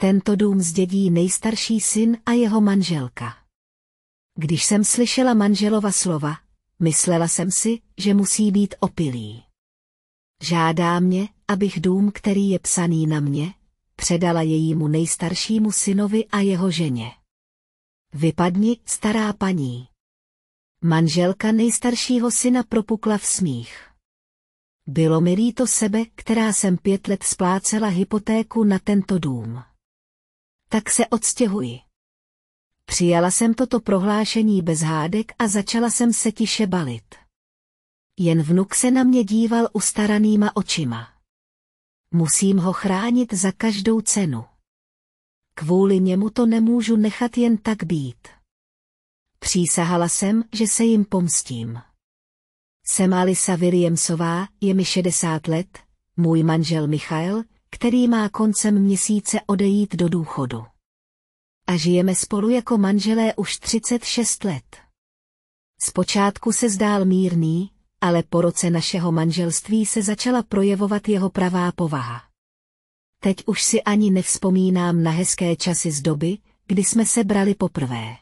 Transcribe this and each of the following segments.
Tento dům zdědí nejstarší syn a jeho manželka. Když jsem slyšela manželova slova, myslela jsem si, že musí být opilý. Žádá mě, abych dům, který je psaný na mě, předala jejímu nejstaršímu synovi a jeho ženě. Vypadni, stará paní. Manželka nejstaršího syna propukla v smích. Bylo mi líto sebe, která jsem pět let splácela hypotéku na tento dům tak se odstěhuji. Přijala jsem toto prohlášení bez hádek a začala jsem se tiše balit. Jen vnuk se na mě díval ustaranýma očima. Musím ho chránit za každou cenu. Kvůli němu to nemůžu nechat jen tak být. Přísahala jsem, že se jim pomstím. Jsem Alisa Williamsová, je mi 60 let, můj manžel Michael, který má koncem měsíce odejít do důchodu. A žijeme spolu jako manželé už 36 let. Zpočátku se zdál mírný, ale po roce našeho manželství se začala projevovat jeho pravá povaha. Teď už si ani nevzpomínám na hezké časy z doby, kdy jsme se brali poprvé.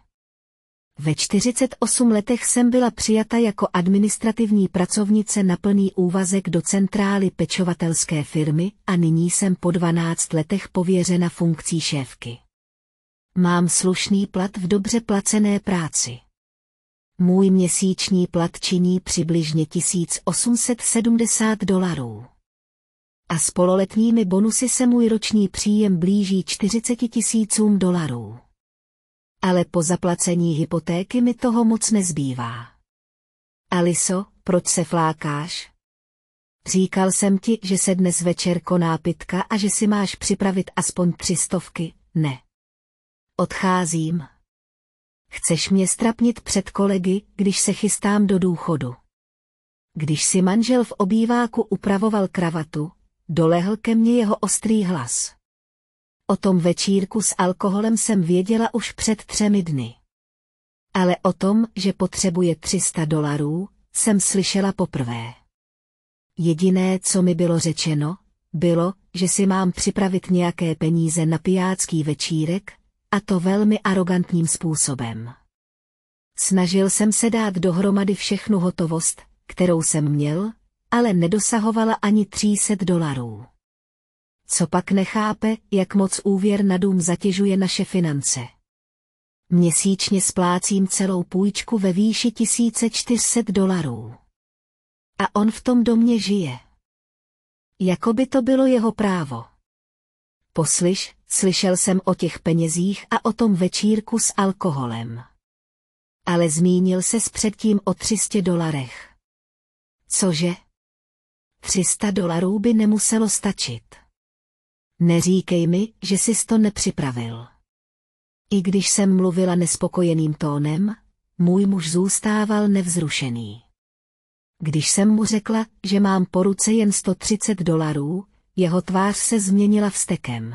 Ve 48 letech jsem byla přijata jako administrativní pracovnice na plný úvazek do centrály pečovatelské firmy a nyní jsem po 12 letech pověřena funkcí šéfky. Mám slušný plat v dobře placené práci. Můj měsíční plat činí přibližně 1870 dolarů. A s pololetními bonusy se můj roční příjem blíží 40 tisícům dolarů ale po zaplacení hypotéky mi toho moc nezbývá. Aliso, proč se flákáš? Říkal jsem ti, že se dnes večer koná pitka a že si máš připravit aspoň tři stovky, ne. Odcházím. Chceš mě strapnit před kolegy, když se chystám do důchodu. Když si manžel v obýváku upravoval kravatu, dolehl ke mně jeho ostrý hlas. O tom večírku s alkoholem jsem věděla už před třemi dny. Ale o tom, že potřebuje 300 dolarů, jsem slyšela poprvé. Jediné, co mi bylo řečeno, bylo, že si mám připravit nějaké peníze na pijácký večírek, a to velmi arrogantním způsobem. Snažil jsem se dát dohromady všechnu hotovost, kterou jsem měl, ale nedosahovala ani 300 dolarů. Co pak nechápe, jak moc úvěr na dům zatěžuje naše finance. Měsíčně splácím celou půjčku ve výši 1400 dolarů. A on v tom domě žije. Jakoby to bylo jeho právo. Poslyš, slyšel jsem o těch penězích a o tom večírku s alkoholem. Ale zmínil se předtím o 300 dolarech. Cože? 300 dolarů by nemuselo stačit. Neříkej mi, že jsi to nepřipravil. I když jsem mluvila nespokojeným tónem, můj muž zůstával nevzrušený. Když jsem mu řekla, že mám po ruce jen 130 dolarů, jeho tvář se změnila vstekem.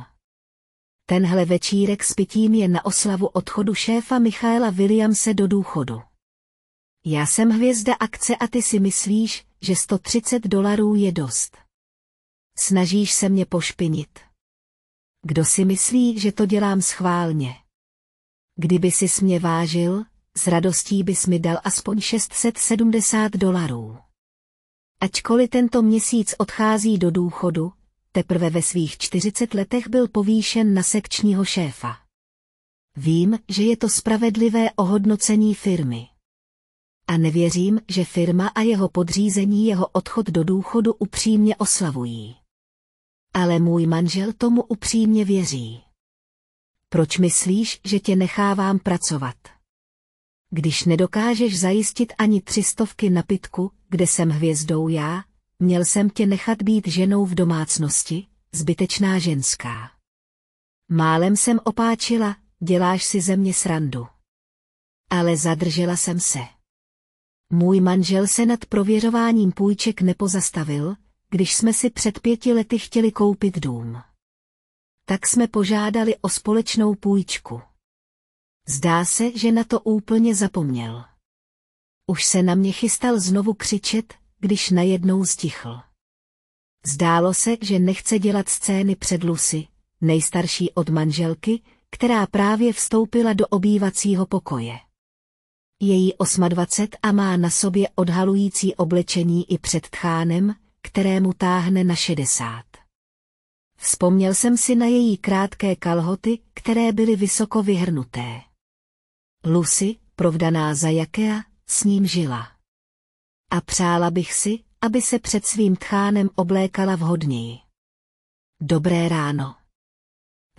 Tenhle večírek s pitím je na oslavu odchodu šéfa Michaela Williamse do důchodu. Já jsem hvězda akce a ty si myslíš, že 130 dolarů je dost. Snažíš se mě pošpinit. Kdo si myslí, že to dělám schválně? Kdyby si mě vážil, s radostí bys mi dal aspoň 670 dolarů. Ačkoliv tento měsíc odchází do důchodu, teprve ve svých 40 letech byl povýšen na sekčního šéfa. Vím, že je to spravedlivé ohodnocení firmy. A nevěřím, že firma a jeho podřízení jeho odchod do důchodu upřímně oslavují ale můj manžel tomu upřímně věří. Proč myslíš, že tě nechávám pracovat? Když nedokážeš zajistit ani třistovky na pitku, kde jsem hvězdou já, měl jsem tě nechat být ženou v domácnosti, zbytečná ženská. Málem jsem opáčila, děláš si ze mě srandu. Ale zadržela jsem se. Můj manžel se nad prověřováním půjček nepozastavil, když jsme si před pěti lety chtěli koupit dům. Tak jsme požádali o společnou půjčku. Zdá se, že na to úplně zapomněl. Už se na mě chystal znovu křičet, když najednou stichl. Zdálo se, že nechce dělat scény před Lucy, nejstarší od manželky, která právě vstoupila do obývacího pokoje. Její 28 a má na sobě odhalující oblečení i před tchánem, kterému táhne na šedesát. Vzpomněl jsem si na její krátké kalhoty, které byly vysoko vyhrnuté. Lucy, provdaná za Jakea, s ním žila. A přála bych si, aby se před svým tchánem oblékala vhodněji. Dobré ráno.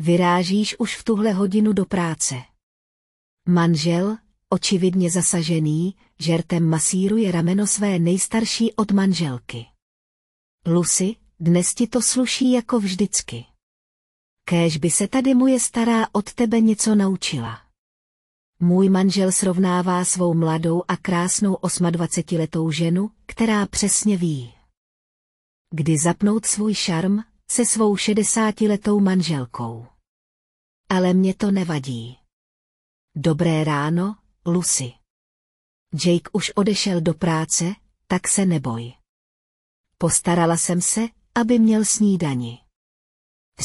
Vyrážíš už v tuhle hodinu do práce. Manžel, očividně zasažený, žertem masíruje rameno své nejstarší od manželky. Lucy, dnes ti to sluší jako vždycky. Kéž by se tady moje stará od tebe něco naučila. Můj manžel srovnává svou mladou a krásnou 28-letou ženu, která přesně ví. Kdy zapnout svůj šarm se svou 60-letou manželkou. Ale mě to nevadí. Dobré ráno, Lucy. Jake už odešel do práce, tak se neboj. Postarala jsem se, aby měl snídani.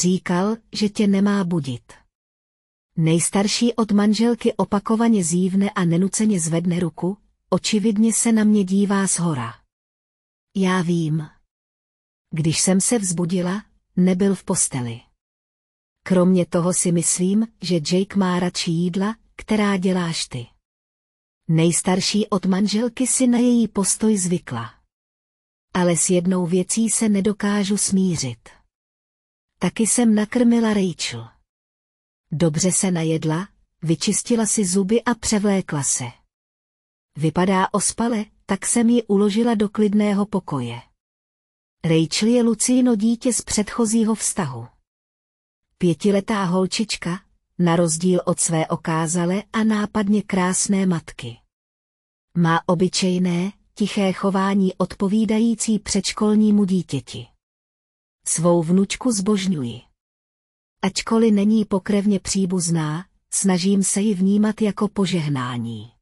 Říkal, že tě nemá budit. Nejstarší od manželky opakovaně zívne a nenuceně zvedne ruku, očividně se na mě dívá z hora. Já vím. Když jsem se vzbudila, nebyl v posteli. Kromě toho si myslím, že Jake má radši jídla, která děláš ty. Nejstarší od manželky si na její postoj zvykla ale s jednou věcí se nedokážu smířit. Taky jsem nakrmila Rachel. Dobře se najedla, vyčistila si zuby a převlékla se. Vypadá ospale, tak jsem ji uložila do klidného pokoje. Rachel je Lucino dítě z předchozího vztahu. Pětiletá holčička, na rozdíl od své okázale a nápadně krásné matky. Má obyčejné, tiché chování odpovídající předškolnímu dítěti. Svou vnučku zbožňuji. Ačkoliv není pokrevně příbuzná, snažím se ji vnímat jako požehnání.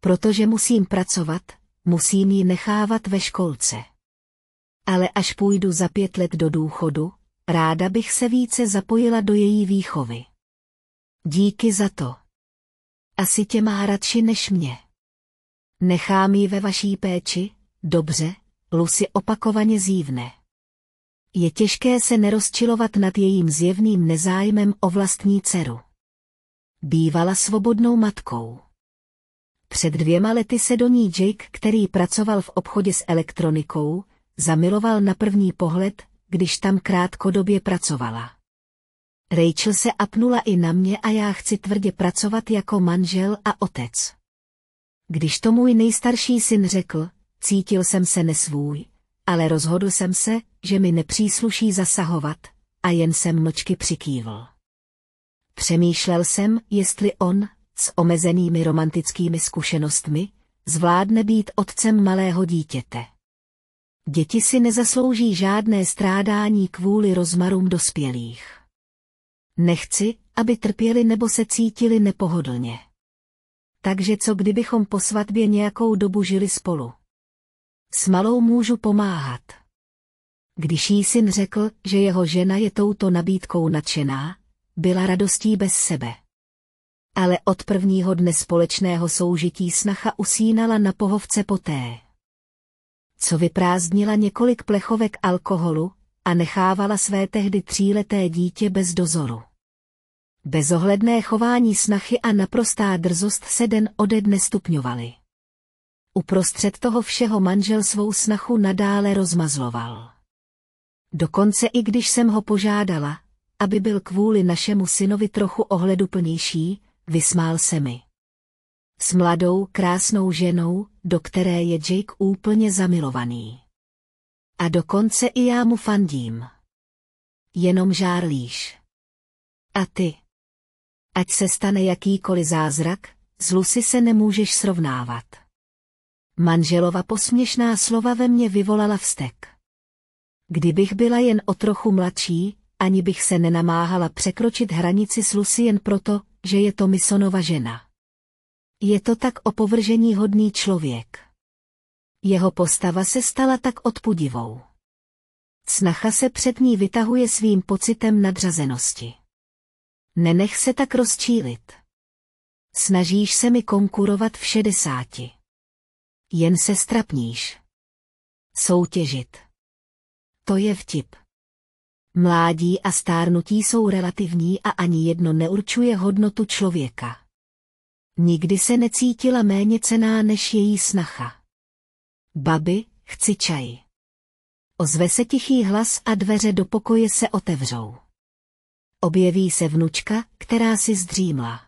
Protože musím pracovat, musím ji nechávat ve školce. Ale až půjdu za pět let do důchodu, ráda bych se více zapojila do její výchovy. Díky za to. Asi tě má radši než mě. Nechám ji ve vaší péči, dobře, Lucy opakovaně zívne. Je těžké se nerozčilovat nad jejím zjevným nezájmem o vlastní dceru. Bývala svobodnou matkou. Před dvěma lety se do ní Jake, který pracoval v obchodě s elektronikou, zamiloval na první pohled, když tam krátkodobě pracovala. Rachel se apnula i na mě a já chci tvrdě pracovat jako manžel a otec. Když to můj nejstarší syn řekl, cítil jsem se nesvůj, ale rozhodl jsem se, že mi nepřísluší zasahovat, a jen jsem mlčky přikývl. Přemýšlel jsem, jestli on, s omezenými romantickými zkušenostmi, zvládne být otcem malého dítěte. Děti si nezaslouží žádné strádání kvůli rozmarům dospělých. Nechci, aby trpěli nebo se cítili nepohodlně takže co kdybychom po svatbě nějakou dobu žili spolu. S malou můžu pomáhat. Když jí syn řekl, že jeho žena je touto nabídkou nadšená, byla radostí bez sebe. Ale od prvního dne společného soužití snacha usínala na pohovce poté. Co vyprázdnila několik plechovek alkoholu a nechávala své tehdy tříleté dítě bez dozoru. Bezohledné chování snachy a naprostá drzost se den ode dne stupňovaly. Uprostřed toho všeho manžel svou snachu nadále rozmazloval. Dokonce i když jsem ho požádala, aby byl kvůli našemu synovi trochu ohleduplnější, vysmál se mi. S mladou, krásnou ženou, do které je Jake úplně zamilovaný. A dokonce i já mu fandím. Jenom žárlíš. A ty? Ať se stane jakýkoliv zázrak, s Lucy se nemůžeš srovnávat. Manželova posměšná slova ve mně vyvolala vztek. Kdybych byla jen o trochu mladší, ani bych se nenamáhala překročit hranici s Lucy jen proto, že je to Misonova žena. Je to tak opovržení hodný člověk. Jeho postava se stala tak odpudivou. Snacha se před ní vytahuje svým pocitem nadřazenosti. Nenech se tak rozčílit. Snažíš se mi konkurovat v šedesáti. Jen se strapníš. Soutěžit. To je vtip. Mládí a stárnutí jsou relativní a ani jedno neurčuje hodnotu člověka. Nikdy se necítila méně cená než její snacha. Babi, chci čaj. Ozve se tichý hlas a dveře do pokoje se otevřou objeví se vnučka, která si zdřímla.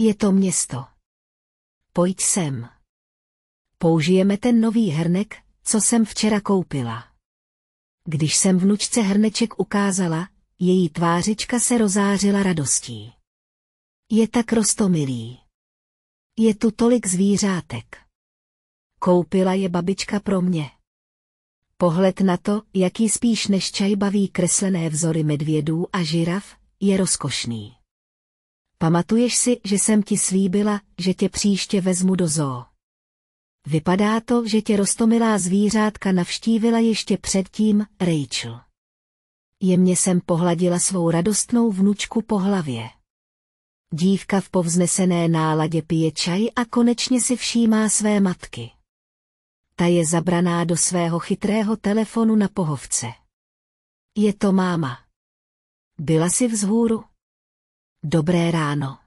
Je to město. Pojď sem. Použijeme ten nový hrnek, co jsem včera koupila. Když jsem vnučce hrneček ukázala, její tvářička se rozářila radostí. Je tak rostomilý. Je tu tolik zvířátek. Koupila je babička pro mě. Pohled na to, jaký spíš než čaj baví kreslené vzory medvědů a žiraf, je rozkošný. Pamatuješ si, že jsem ti slíbila, že tě příště vezmu do zoo. Vypadá to, že tě rostomilá zvířátka navštívila ještě předtím, Rachel. Jemně jsem pohladila svou radostnou vnučku po hlavě. Dívka v povznesené náladě pije čaj a konečně si všímá své matky ta je zabraná do svého chytrého telefonu na pohovce. Je to máma. Byla si vzhůru? Dobré ráno.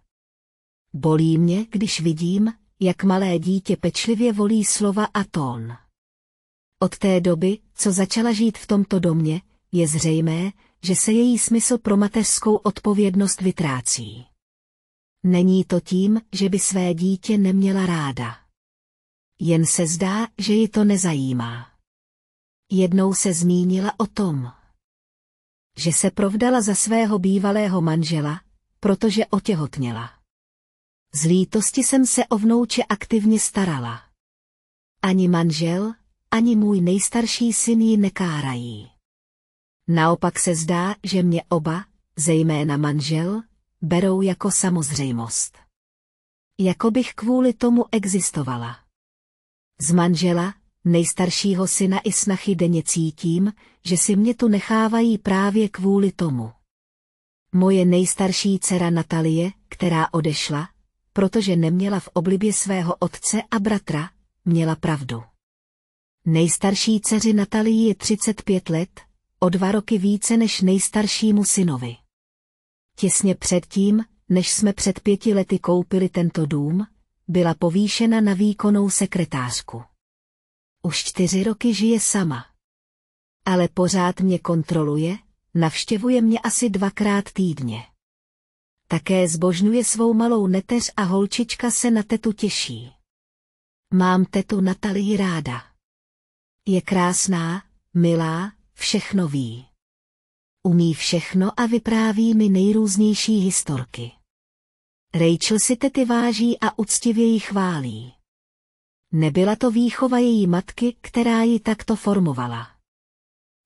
Bolí mě, když vidím, jak malé dítě pečlivě volí slova a tón. Od té doby, co začala žít v tomto domě, je zřejmé, že se její smysl pro mateřskou odpovědnost vytrácí. Není to tím, že by své dítě neměla ráda jen se zdá, že ji to nezajímá. Jednou se zmínila o tom, že se provdala za svého bývalého manžela, protože otěhotněla. Z lítosti jsem se o vnouče aktivně starala. Ani manžel, ani můj nejstarší syn ji nekárají. Naopak se zdá, že mě oba, zejména manžel, berou jako samozřejmost. Jako bych kvůli tomu existovala. Z manžela, nejstaršího syna i snachy denně cítím, že si mě tu nechávají právě kvůli tomu. Moje nejstarší dcera Natalie, která odešla, protože neměla v oblibě svého otce a bratra, měla pravdu. Nejstarší dceři Natalie je 35 let, o dva roky více než nejstaršímu synovi. Těsně předtím, než jsme před pěti lety koupili tento dům, byla povýšena na výkonnou sekretářku. Už čtyři roky žije sama. Ale pořád mě kontroluje, navštěvuje mě asi dvakrát týdně. Také zbožňuje svou malou neteř a holčička se na tetu těší. Mám tetu Natalii ráda. Je krásná, milá, všechno ví. Umí všechno a vypráví mi nejrůznější historky. Rachel si tety váží a uctivě ji chválí. Nebyla to výchova její matky, která ji takto formovala.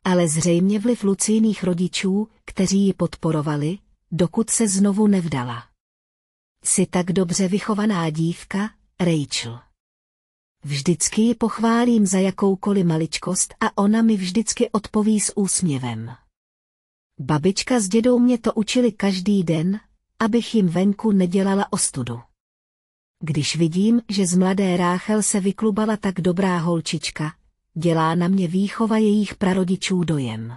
Ale zřejmě vliv Luciných rodičů, kteří ji podporovali, dokud se znovu nevdala. Jsi tak dobře vychovaná dívka, Rachel. Vždycky ji pochválím za jakoukoliv maličkost a ona mi vždycky odpoví s úsměvem. Babička s dědou mě to učili každý den, abych jim venku nedělala ostudu. Když vidím, že z mladé Ráchel se vyklubala tak dobrá holčička, dělá na mě výchova jejich prarodičů dojem.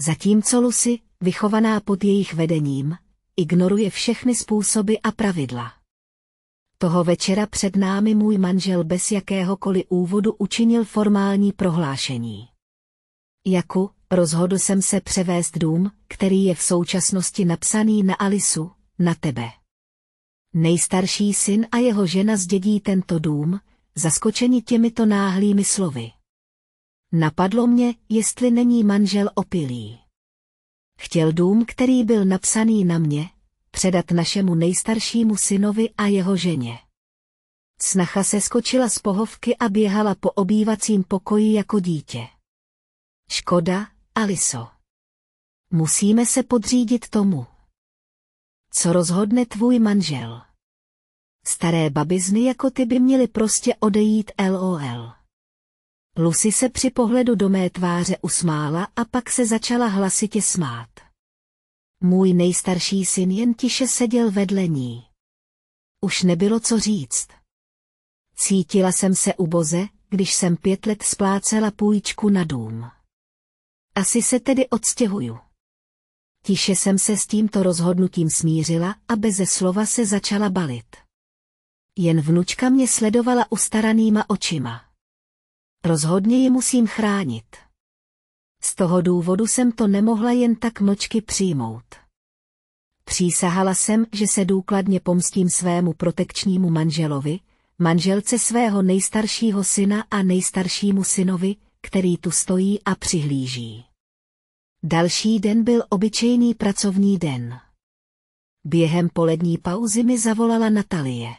Zatímco Lucy, vychovaná pod jejich vedením, ignoruje všechny způsoby a pravidla. Toho večera před námi můj manžel bez jakéhokoliv úvodu učinil formální prohlášení. Jaku, Rozhodl jsem se převést dům, který je v současnosti napsaný na Alisu, na tebe. Nejstarší syn a jeho žena zdědí tento dům, zaskočeni těmito náhlými slovy. Napadlo mě, jestli není manžel opilý. Chtěl dům, který byl napsaný na mě, předat našemu nejstaršímu synovi a jeho ženě. Snacha se skočila z pohovky a běhala po obývacím pokoji jako dítě. Škoda, Aliso. Musíme se podřídit tomu. Co rozhodne tvůj manžel? Staré babizny jako ty by měly prostě odejít LOL. Lucy se při pohledu do mé tváře usmála a pak se začala hlasitě smát. Můj nejstarší syn jen tiše seděl vedle ní. Už nebylo co říct. Cítila jsem se uboze, když jsem pět let splácela půjčku na dům. Asi se tedy odstěhuju. Tiše jsem se s tímto rozhodnutím smířila a beze slova se začala balit. Jen vnučka mě sledovala ustaranýma očima. Rozhodně ji musím chránit. Z toho důvodu jsem to nemohla jen tak mlčky přijmout. Přísahala jsem, že se důkladně pomstím svému protekčnímu manželovi, manželce svého nejstaršího syna a nejstaršímu synovi, který tu stojí a přihlíží. Další den byl obyčejný pracovní den. Během polední pauzy mi zavolala Natalie.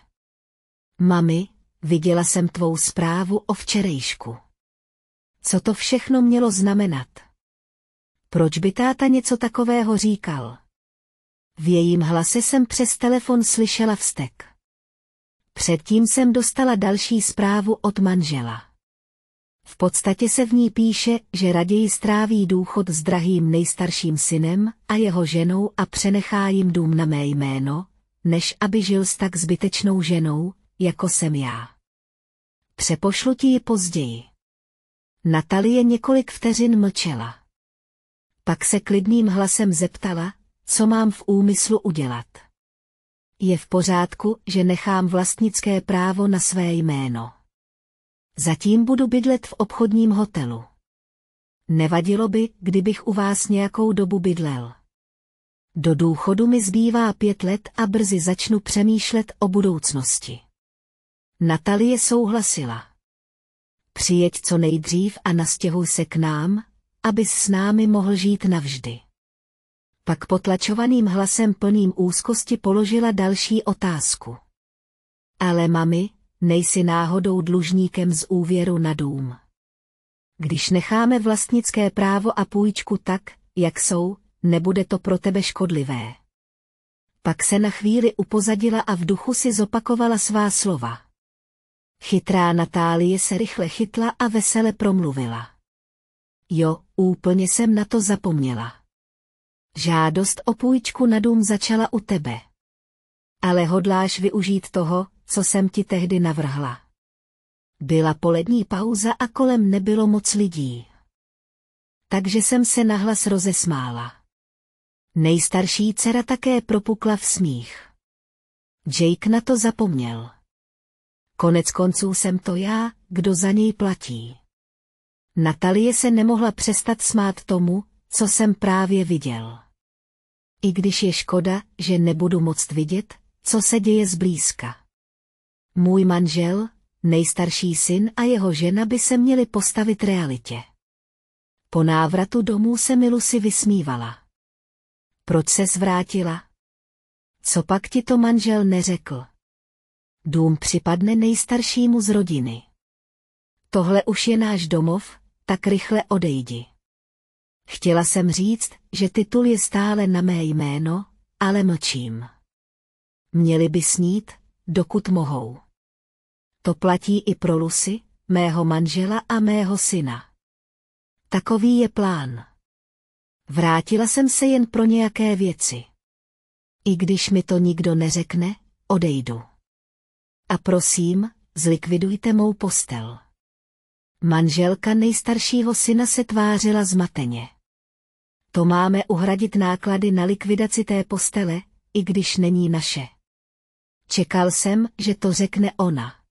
Mami, viděla jsem tvou zprávu o včerejšku. Co to všechno mělo znamenat? Proč by táta něco takového říkal? V jejím hlase jsem přes telefon slyšela vztek. Předtím jsem dostala další zprávu od manžela. V podstatě se v ní píše, že raději stráví důchod s drahým nejstarším synem a jeho ženou a přenechá jim dům na mé jméno, než aby žil s tak zbytečnou ženou, jako jsem já. Přepošlu ti ji později. Natalie několik vteřin mlčela. Pak se klidným hlasem zeptala, co mám v úmyslu udělat. Je v pořádku, že nechám vlastnické právo na své jméno. Zatím budu bydlet v obchodním hotelu. Nevadilo by, kdybych u vás nějakou dobu bydlel. Do důchodu mi zbývá pět let a brzy začnu přemýšlet o budoucnosti. Natalie souhlasila. Přijeď co nejdřív a nastěhuj se k nám, abys s námi mohl žít navždy. Pak potlačovaným hlasem plným úzkosti položila další otázku. Ale mami, nejsi náhodou dlužníkem z úvěru na dům. Když necháme vlastnické právo a půjčku tak, jak jsou, nebude to pro tebe škodlivé. Pak se na chvíli upozadila a v duchu si zopakovala svá slova. Chytrá Natálie se rychle chytla a vesele promluvila. Jo, úplně jsem na to zapomněla. Žádost o půjčku na dům začala u tebe. Ale hodláš využít toho, co jsem ti tehdy navrhla. Byla polední pauza a kolem nebylo moc lidí. Takže jsem se nahlas rozesmála. Nejstarší dcera také propukla v smích. Jake na to zapomněl. Konec konců jsem to já, kdo za něj platí. Natalie se nemohla přestat smát tomu, co jsem právě viděl. I když je škoda, že nebudu moct vidět, co se děje zblízka. Můj manžel, nejstarší syn a jeho žena by se měli postavit realitě. Po návratu domů se Milusi vysmívala. Proč se zvrátila? Co pak ti to manžel neřekl? Dům připadne nejstaršímu z rodiny. Tohle už je náš domov, tak rychle odejdi. Chtěla jsem říct, že titul je stále na mé jméno, ale mlčím. Měli by snít, dokud mohou. To platí i pro Lucy, mého manžela a mého syna. Takový je plán. Vrátila jsem se jen pro nějaké věci. I když mi to nikdo neřekne, odejdu. A prosím, zlikvidujte mou postel. Manželka nejstaršího syna se tvářila zmateně. To máme uhradit náklady na likvidaci té postele, i když není naše. Čekal jsem, že to řekne ona.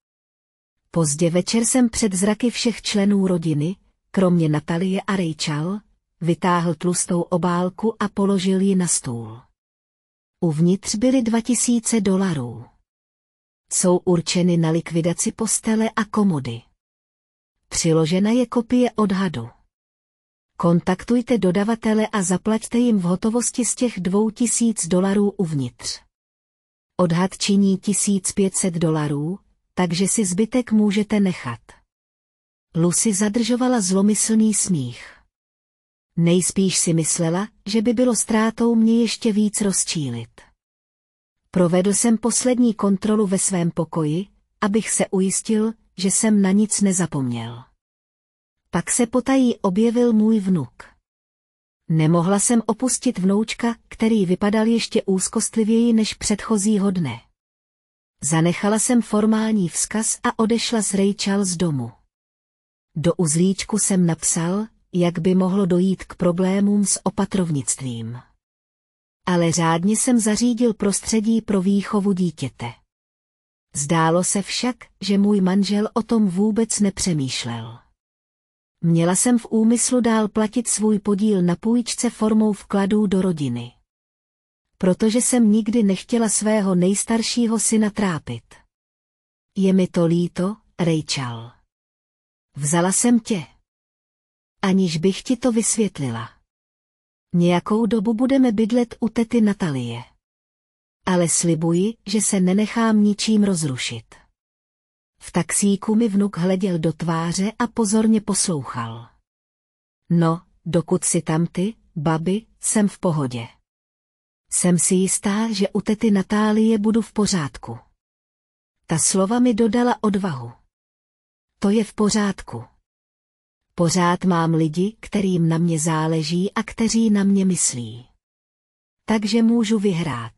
Pozdě večer jsem před zraky všech členů rodiny, kromě Natalie a Rachel, vytáhl tlustou obálku a položil ji na stůl. Uvnitř byly 2000 dolarů. Jsou určeny na likvidaci postele a komody. Přiložena je kopie odhadu. Kontaktujte dodavatele a zaplaťte jim v hotovosti z těch 2000 dolarů uvnitř. Odhad činí 1500 dolarů, takže si zbytek můžete nechat. Lucy zadržovala zlomyslný smích. Nejspíš si myslela, že by bylo ztrátou mě ještě víc rozčílit. Provedl jsem poslední kontrolu ve svém pokoji, abych se ujistil, že jsem na nic nezapomněl. Pak se potají objevil můj vnuk. Nemohla jsem opustit vnoučka, který vypadal ještě úzkostlivěji než předchozího dne. Zanechala jsem formální vzkaz a odešla s Rachel z domu. Do uzlíčku jsem napsal, jak by mohlo dojít k problémům s opatrovnictvím. Ale řádně jsem zařídil prostředí pro výchovu dítěte. Zdálo se však, že můj manžel o tom vůbec nepřemýšlel. Měla jsem v úmyslu dál platit svůj podíl na půjčce formou vkladů do rodiny protože jsem nikdy nechtěla svého nejstaršího syna trápit. Je mi to líto, Rachel. Vzala jsem tě. Aniž bych ti to vysvětlila. Nějakou dobu budeme bydlet u tety Natalie. Ale slibuji, že se nenechám ničím rozrušit. V taxíku mi vnuk hleděl do tváře a pozorně poslouchal. No, dokud si tam ty, babi, jsem v pohodě. Jsem si jistá, že u tety Natálie budu v pořádku. Ta slova mi dodala odvahu. To je v pořádku. Pořád mám lidi, kterým na mě záleží a kteří na mě myslí. Takže můžu vyhrát.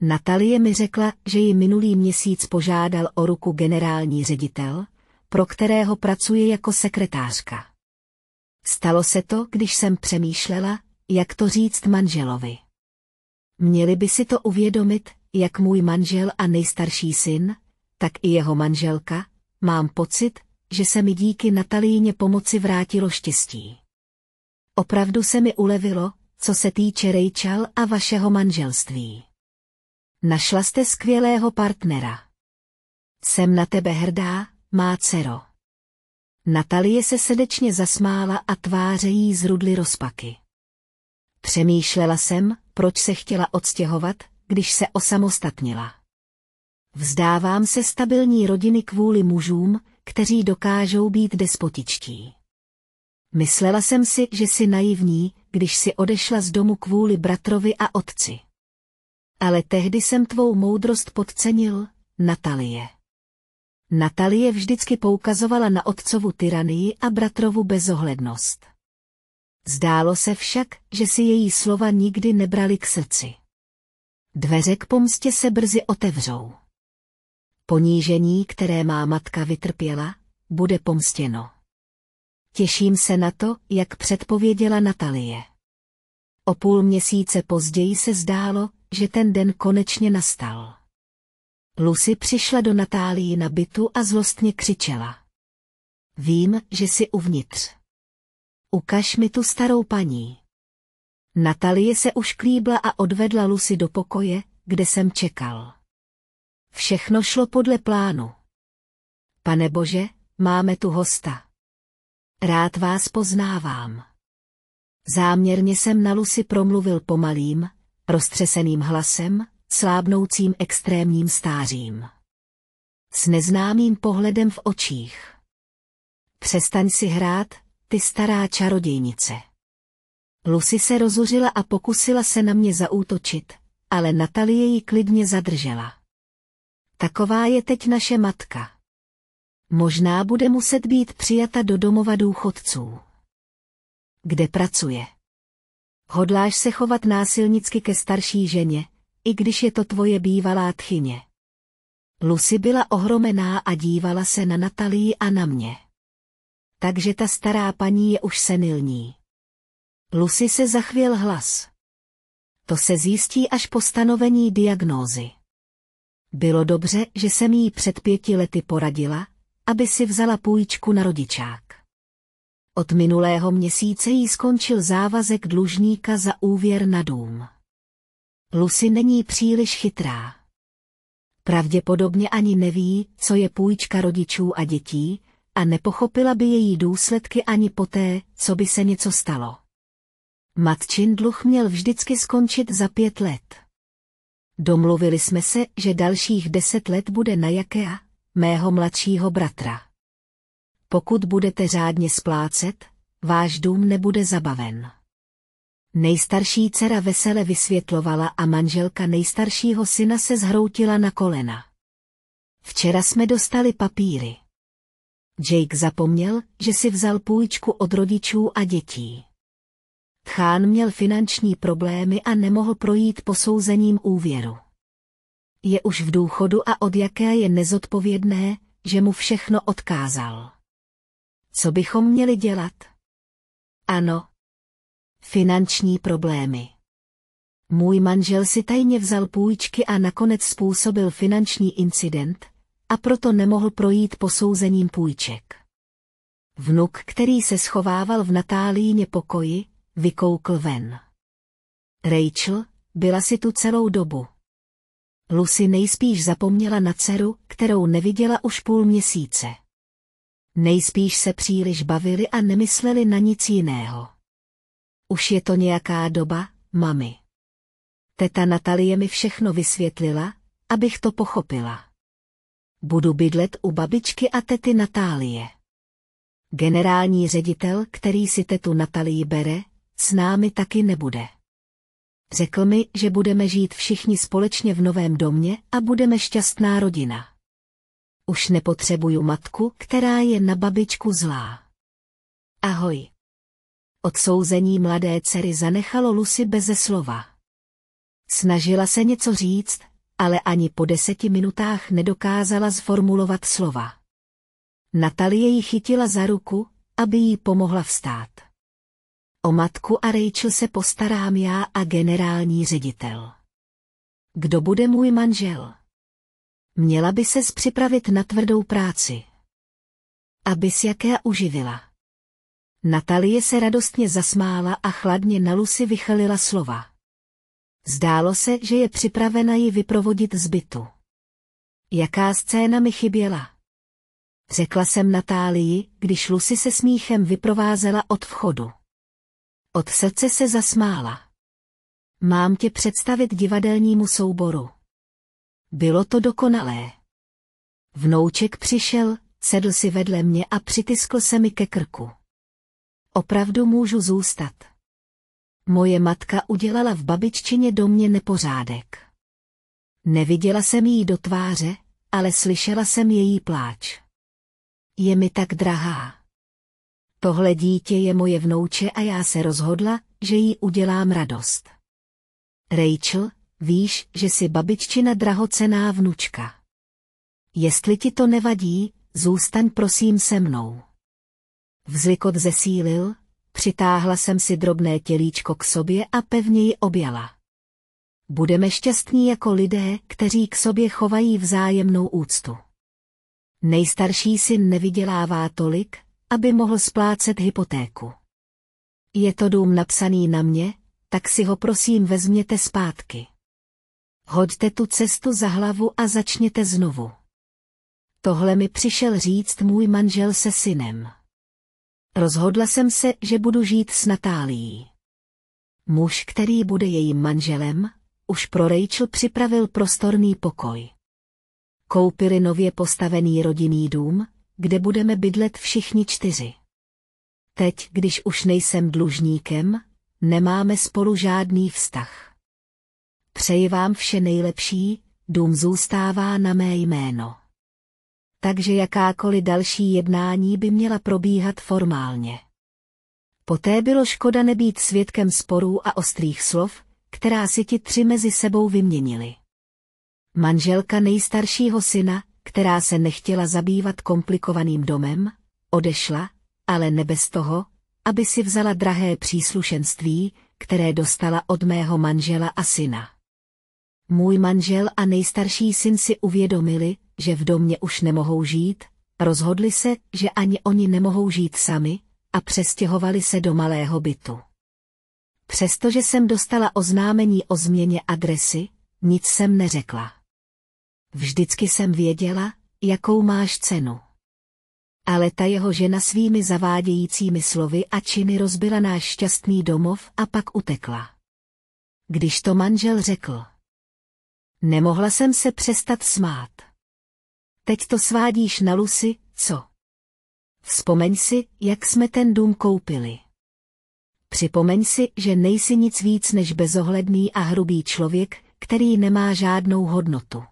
Natalie mi řekla, že ji minulý měsíc požádal o ruku generální ředitel, pro kterého pracuje jako sekretářka. Stalo se to, když jsem přemýšlela, jak to říct manželovi. Měli by si to uvědomit, jak můj manžel a nejstarší syn, tak i jeho manželka, mám pocit, že se mi díky Natalíně pomoci vrátilo štěstí. Opravdu se mi ulevilo, co se týče Rachel a vašeho manželství. Našla jste skvělého partnera. Jsem na tebe hrdá, má dcero. Natalie se srdečně zasmála a tváře jí zrudly rozpaky. Přemýšlela jsem, proč se chtěla odstěhovat, když se osamostatnila. Vzdávám se stabilní rodiny kvůli mužům, kteří dokážou být despotičtí. Myslela jsem si, že jsi naivní, když si odešla z domu kvůli bratrovi a otci. Ale tehdy jsem tvou moudrost podcenil, Natalie. Natalie vždycky poukazovala na otcovu tyranii a bratrovu bezohlednost. Zdálo se však, že si její slova nikdy nebrali k srdci. Dveře k pomstě se brzy otevřou. Ponížení, které má matka vytrpěla, bude pomstěno. Těším se na to, jak předpověděla Natalie. O půl měsíce později se zdálo, že ten den konečně nastal. Lucy přišla do Natálii na bytu a zlostně křičela. Vím, že jsi uvnitř. Ukaž mi tu starou paní. Natalie se už klíbla a odvedla Lucy do pokoje, kde jsem čekal. Všechno šlo podle plánu. Pane Bože, máme tu hosta. Rád vás poznávám. Záměrně jsem na Lucy promluvil pomalým, roztřeseným hlasem, slábnoucím extrémním stářím. S neznámým pohledem v očích. Přestaň si hrát, ty stará čarodějnice. Lucy se rozuřila a pokusila se na mě zaútočit, ale Natalie ji klidně zadržela. Taková je teď naše matka. Možná bude muset být přijata do domova důchodců. Kde pracuje? Hodláš se chovat násilnicky ke starší ženě, i když je to tvoje bývalá tchyně. Lucy byla ohromená a dívala se na Natalii a na mě takže ta stará paní je už senilní. Lucy se zachvěl hlas. To se zjistí až po stanovení diagnózy. Bylo dobře, že jsem jí před pěti lety poradila, aby si vzala půjčku na rodičák. Od minulého měsíce jí skončil závazek dlužníka za úvěr na dům. Lucy není příliš chytrá. Pravděpodobně ani neví, co je půjčka rodičů a dětí, a nepochopila by její důsledky ani poté, co by se něco stalo. Matčin dluh měl vždycky skončit za pět let. Domluvili jsme se, že dalších deset let bude na Jakea, mého mladšího bratra. Pokud budete řádně splácet, váš dům nebude zabaven. Nejstarší dcera vesele vysvětlovala a manželka nejstaršího syna se zhroutila na kolena. Včera jsme dostali papíry. Jake zapomněl, že si vzal půjčku od rodičů a dětí. Tchán měl finanční problémy a nemohl projít posouzením úvěru. Je už v důchodu a od jaké je nezodpovědné, že mu všechno odkázal. Co bychom měli dělat? Ano. Finanční problémy. Můj manžel si tajně vzal půjčky a nakonec způsobil finanční incident, a proto nemohl projít posouzením půjček. Vnuk, který se schovával v Natálíně pokoji, vykoukl ven. Rachel byla si tu celou dobu. Lucy nejspíš zapomněla na dceru, kterou neviděla už půl měsíce. Nejspíš se příliš bavili a nemysleli na nic jiného. Už je to nějaká doba, mami. Teta Natalie mi všechno vysvětlila, abych to pochopila. Budu bydlet u babičky a tety Natálie. Generální ředitel, který si tetu Natalii bere, s námi taky nebude. Řekl mi, že budeme žít všichni společně v novém domě a budeme šťastná rodina. Už nepotřebuju matku, která je na babičku zlá. Ahoj. Odsouzení mladé dcery zanechalo Lucy beze slova. Snažila se něco říct, ale ani po deseti minutách nedokázala zformulovat slova. Natalie ji chytila za ruku, aby jí pomohla vstát. O matku a Rachel se postarám já a generální ředitel. Kdo bude můj manžel? Měla by se připravit na tvrdou práci. Aby si jaké uživila. Natalie se radostně zasmála a chladně na Lucy vychalila slova. Zdálo se, že je připravena ji vyprovodit z bytu. Jaká scéna mi chyběla? Řekla jsem Natálii, když Lucy se smíchem vyprovázela od vchodu. Od srdce se zasmála. Mám tě představit divadelnímu souboru. Bylo to dokonalé. Vnouček přišel, sedl si vedle mě a přitiskl se mi ke krku. Opravdu můžu zůstat. Moje matka udělala v babiččině domě nepořádek. Neviděla jsem jí do tváře, ale slyšela jsem její pláč. Je mi tak drahá. Tohle dítě je moje vnouče a já se rozhodla, že jí udělám radost. Rachel, víš, že jsi babiččina drahocená vnučka. Jestli ti to nevadí, zůstaň prosím se mnou. Vzlikot zesílil, Přitáhla jsem si drobné tělíčko k sobě a pevně ji objala. Budeme šťastní jako lidé, kteří k sobě chovají vzájemnou úctu. Nejstarší syn nevydělává tolik, aby mohl splácet hypotéku. Je to dům napsaný na mě, tak si ho prosím vezměte zpátky. Hoďte tu cestu za hlavu a začněte znovu. Tohle mi přišel říct můj manžel se synem. Rozhodla jsem se, že budu žít s Natálií. Muž, který bude jejím manželem, už pro Rachel připravil prostorný pokoj. Koupili nově postavený rodinný dům, kde budeme bydlet všichni čtyři. Teď, když už nejsem dlužníkem, nemáme spolu žádný vztah. Přeji vám vše nejlepší, dům zůstává na mé jméno takže jakákoliv další jednání by měla probíhat formálně. Poté bylo škoda nebýt svědkem sporů a ostrých slov, která si ti tři mezi sebou vyměnili. Manželka nejstaršího syna, která se nechtěla zabývat komplikovaným domem, odešla, ale ne bez toho, aby si vzala drahé příslušenství, které dostala od mého manžela a syna. Můj manžel a nejstarší syn si uvědomili, že v domě už nemohou žít, rozhodli se, že ani oni nemohou žít sami, a přestěhovali se do malého bytu. Přestože jsem dostala oznámení o změně adresy, nic jsem neřekla. Vždycky jsem věděla, jakou máš cenu. Ale ta jeho žena svými zavádějícími slovy a činy rozbila náš šťastný domov a pak utekla. Když to manžel řekl. Nemohla jsem se přestat smát. Teď to svádíš na Lucy, co? Vzpomeň si, jak jsme ten dům koupili. Připomeň si, že nejsi nic víc než bezohledný a hrubý člověk, který nemá žádnou hodnotu.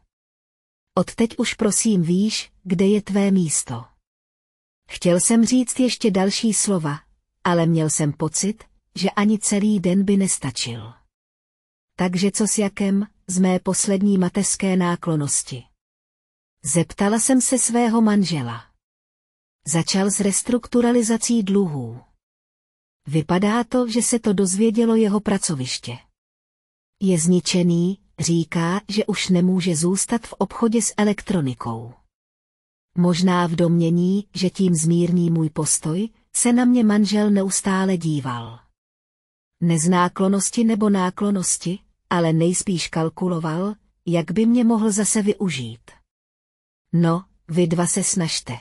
Odteď už prosím víš, kde je tvé místo. Chtěl jsem říct ještě další slova, ale měl jsem pocit, že ani celý den by nestačil. Takže co s jakem, z mé poslední mateřské náklonosti. Zeptala jsem se svého manžela. Začal s restrukturalizací dluhů. Vypadá to, že se to dozvědělo jeho pracoviště. Je zničený, říká, že už nemůže zůstat v obchodě s elektronikou. Možná v domnění, že tím zmírní můj postoj, se na mě manžel neustále díval. Neznáklonosti nebo náklonosti, ale nejspíš kalkuloval, jak by mě mohl zase využít. No, vy dva se snažte.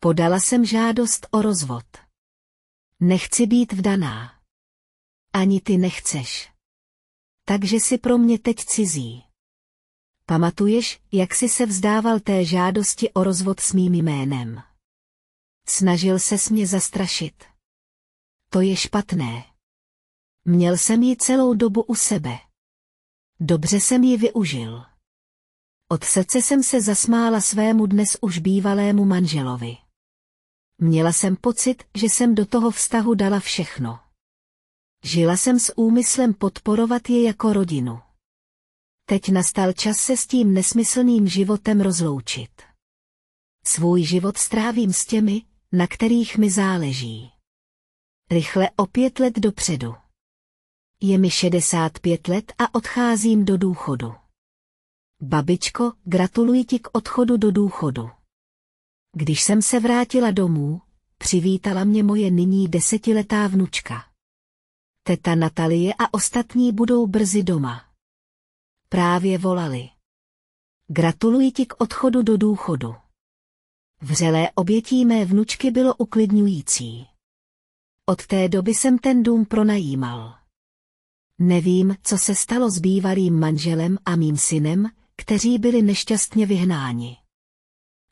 Podala jsem žádost o rozvod. Nechci být vdaná. Ani ty nechceš. Takže si pro mě teď cizí. Pamatuješ, jak jsi se vzdával té žádosti o rozvod s mým jménem? Snažil se mě zastrašit. To je špatné. Měl jsem ji celou dobu u sebe. Dobře jsem ji využil. Od srdce jsem se zasmála svému dnes už bývalému manželovi. Měla jsem pocit, že jsem do toho vztahu dala všechno. Žila jsem s úmyslem podporovat je jako rodinu. Teď nastal čas se s tím nesmyslným životem rozloučit. Svůj život strávím s těmi, na kterých mi záleží. Rychle o pět let dopředu. Je mi 65 let a odcházím do důchodu. Babičko, gratuluji ti k odchodu do důchodu. Když jsem se vrátila domů, přivítala mě moje nyní desetiletá vnučka. Teta Natalie a ostatní budou brzy doma. Právě volali. Gratuluji ti k odchodu do důchodu. Vřelé obětí mé vnučky bylo uklidňující. Od té doby jsem ten dům pronajímal. Nevím, co se stalo s bývalým manželem a mým synem, kteří byli nešťastně vyhnáni.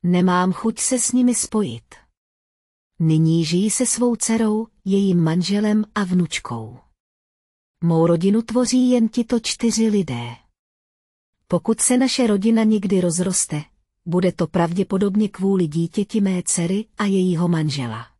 Nemám chuť se s nimi spojit. Nyní žijí se svou dcerou, jejím manželem a vnučkou. Mou rodinu tvoří jen tito čtyři lidé. Pokud se naše rodina nikdy rozroste, bude to pravděpodobně kvůli dítěti mé dcery a jejího manžela.